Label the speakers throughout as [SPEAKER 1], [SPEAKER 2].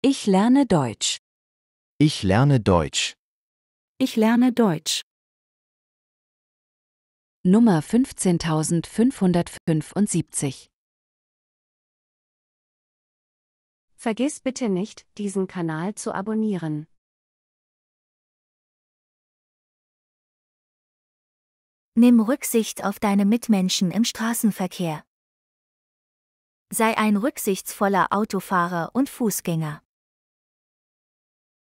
[SPEAKER 1] Ich lerne Deutsch. Ich lerne Deutsch. Ich lerne Deutsch.
[SPEAKER 2] Nummer 15575
[SPEAKER 1] Vergiss bitte nicht, diesen Kanal zu abonnieren. Nimm Rücksicht auf deine Mitmenschen im Straßenverkehr. Sei
[SPEAKER 2] ein rücksichtsvoller Autofahrer und Fußgänger.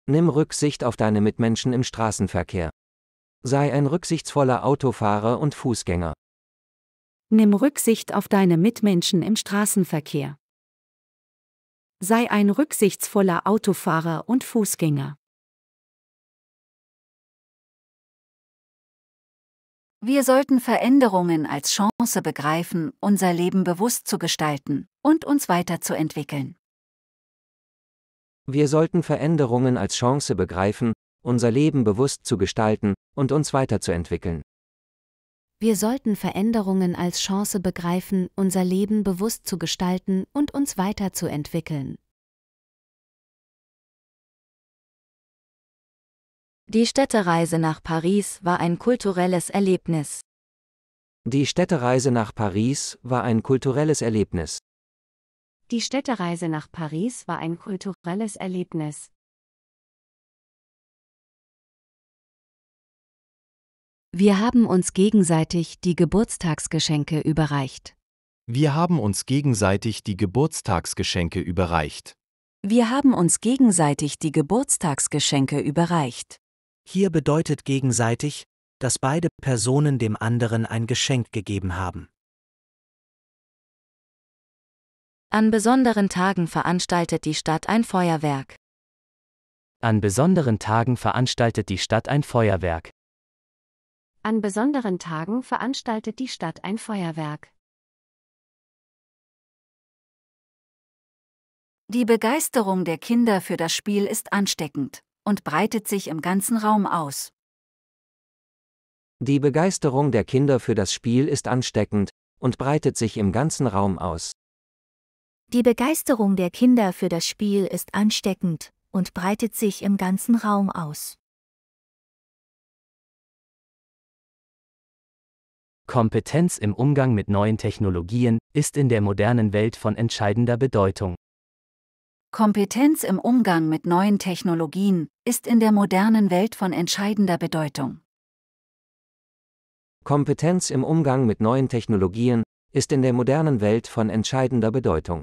[SPEAKER 3] Nimm Rücksicht auf deine Mitmenschen im Straßenverkehr. Sei ein rücksichtsvoller Autofahrer und Fußgänger.
[SPEAKER 4] Nimm Rücksicht auf deine Mitmenschen im Straßenverkehr.
[SPEAKER 1] Sei ein rücksichtsvoller Autofahrer und Fußgänger. Wir sollten Veränderungen als Chance begreifen, unser Leben bewusst zu gestalten und uns
[SPEAKER 4] weiterzuentwickeln.
[SPEAKER 3] Wir sollten Veränderungen als Chance begreifen, unser Leben bewusst zu gestalten und uns weiterzuentwickeln.
[SPEAKER 2] Wir sollten Veränderungen als Chance begreifen, unser Leben bewusst zu gestalten und uns weiterzuentwickeln. Die Städtereise nach Paris war ein kulturelles Erlebnis.
[SPEAKER 3] Die Städtereise nach Paris war ein kulturelles Erlebnis.
[SPEAKER 2] Die Städtereise nach Paris war ein kulturelles Erlebnis.
[SPEAKER 1] Wir haben uns gegenseitig
[SPEAKER 4] die Geburtstagsgeschenke überreicht.
[SPEAKER 3] Wir haben uns gegenseitig die Geburtstagsgeschenke überreicht.
[SPEAKER 4] Wir haben uns gegenseitig die Geburtstagsgeschenke
[SPEAKER 3] überreicht. Hier bedeutet gegenseitig, dass beide Personen dem anderen
[SPEAKER 1] ein Geschenk gegeben haben.
[SPEAKER 2] An besonderen Tagen veranstaltet die Stadt ein Feuerwerk.
[SPEAKER 1] An besonderen
[SPEAKER 3] Tagen veranstaltet die Stadt ein Feuerwerk.
[SPEAKER 2] An besonderen Tagen veranstaltet die Stadt ein Feuerwerk.
[SPEAKER 4] Die Begeisterung der Kinder für das Spiel ist ansteckend und breitet sich im ganzen Raum aus.
[SPEAKER 3] Die Begeisterung der Kinder für das Spiel ist ansteckend und breitet sich im ganzen Raum aus.
[SPEAKER 2] Die Begeisterung der Kinder für das Spiel ist ansteckend und breitet sich im ganzen Raum aus.
[SPEAKER 1] Kompetenz im Umgang mit neuen Technologien ist in der modernen Welt von entscheidender
[SPEAKER 3] Bedeutung.
[SPEAKER 4] Kompetenz im Umgang mit neuen Technologien ist in der modernen Welt von entscheidender Bedeutung.
[SPEAKER 3] Kompetenz im Umgang mit neuen Technologien ist in der modernen Welt von entscheidender Bedeutung.